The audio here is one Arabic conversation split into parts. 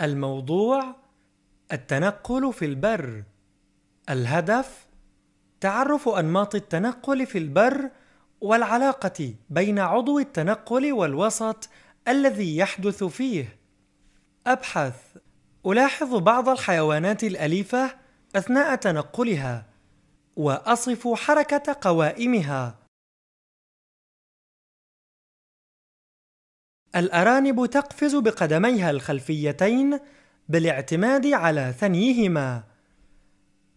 الموضوع التنقل في البر الهدف تعرف انماط التنقل في البر والعلاقه بين عضو التنقل والوسط الذي يحدث فيه ابحث الاحظ بعض الحيوانات الاليفه اثناء تنقلها واصف حركه قوائمها الأرانب تقفز بقدميها الخلفيتين بالاعتماد على ثنيهما.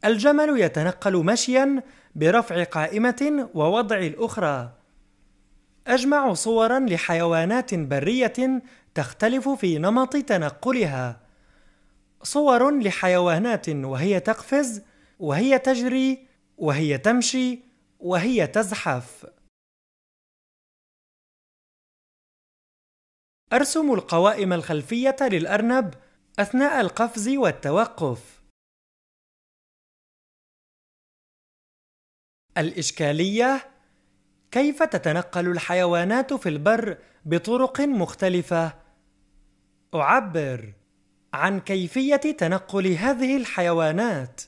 الجمل يتنقل مشيا برفع قائمة ووضع الأخرى. أجمع صورا لحيوانات برية تختلف في نمط تنقلها. صور لحيوانات وهي تقفز، وهي تجري، وهي تمشي، وهي تزحف. أرسم القوائم الخلفية للأرنب أثناء القفز والتوقف الإشكالية كيف تتنقل الحيوانات في البر بطرق مختلفة؟ أعبر عن كيفية تنقل هذه الحيوانات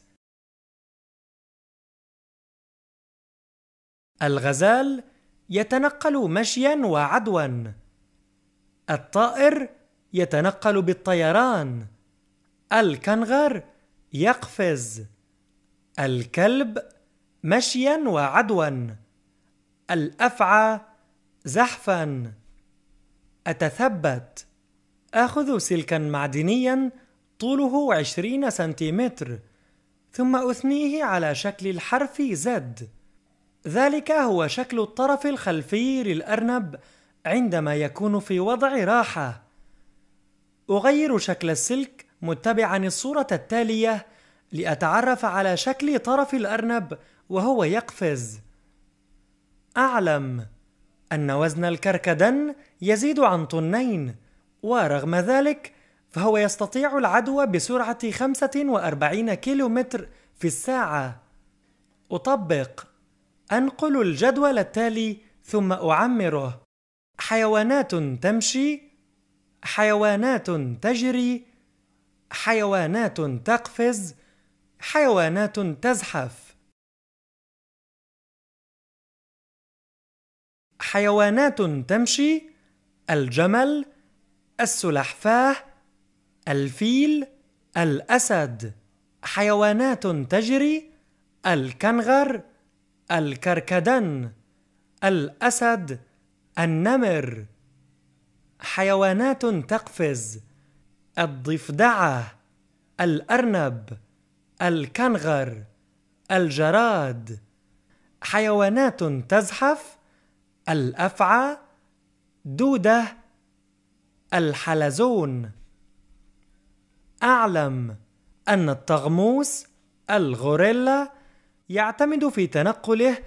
الغزال يتنقل مشيا وعدوا الطائر يتنقل بالطيران الكنغر يقفز الكلب مشيا وعدوا الافعى زحفا اتثبت اخذ سلكا معدنيا طوله عشرين سنتيمتر ثم اثنيه على شكل الحرف زد ذلك هو شكل الطرف الخلفي للارنب عندما يكون في وضع راحة أغير شكل السلك متبعا الصورة التالية لأتعرف على شكل طرف الأرنب وهو يقفز أعلم أن وزن الكركدن يزيد عن طنين ورغم ذلك فهو يستطيع العدو بسرعة 45 كيلومتر في الساعة أطبق أنقل الجدول التالي ثم أعمره حيوانات تمشي حيوانات تجري حيوانات تقفز حيوانات تزحف حيوانات تمشي الجمل السلحفاه الفيل الأسد حيوانات تجري الكنغر الكركدن الأسد النمر حيوانات تقفز الضفدعة الأرنب الكنغر الجراد حيوانات تزحف الأفعى دودة الحلزون أعلم أن الطغموس الغوريلا يعتمد في تنقله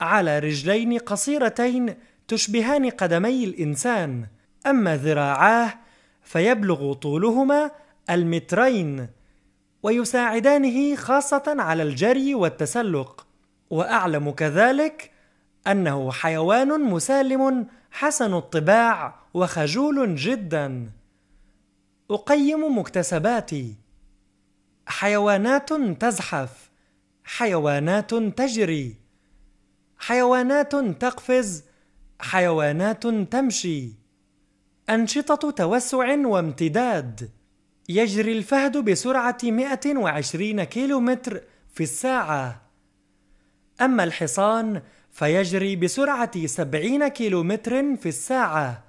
على رجلين قصيرتين تشبهان قدمي الإنسان أما ذراعاه فيبلغ طولهما المترين ويساعدانه خاصة على الجري والتسلق وأعلم كذلك أنه حيوان مسالم حسن الطباع وخجول جدا أقيم مكتسباتي حيوانات تزحف حيوانات تجري حيوانات تقفز حيوانات تمشي أنشطة توسع وامتداد يجري الفهد بسرعة 120 كيلومتر في الساعة أما الحصان فيجري بسرعة 70 كيلومتر في الساعة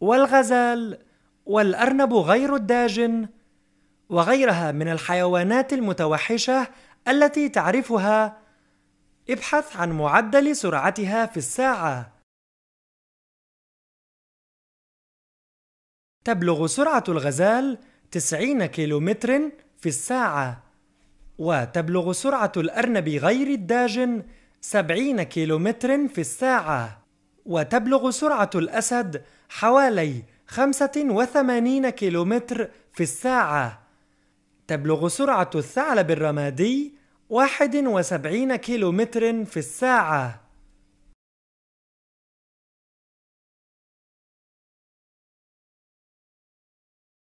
والغزال والأرنب غير الداجن وغيرها من الحيوانات المتوحشة التي تعرفها ابحث عن معدل سرعتها في الساعة تبلغ سرعة الغزال 90 كيلومتر في الساعة وتبلغ سرعة الأرنب غير الداجن 70 كيلومتر في الساعة وتبلغ سرعة الأسد حوالي 85 كيلومتر في الساعة تبلغ سرعة الثعلب الرمادي 71 كيلومتر في الساعة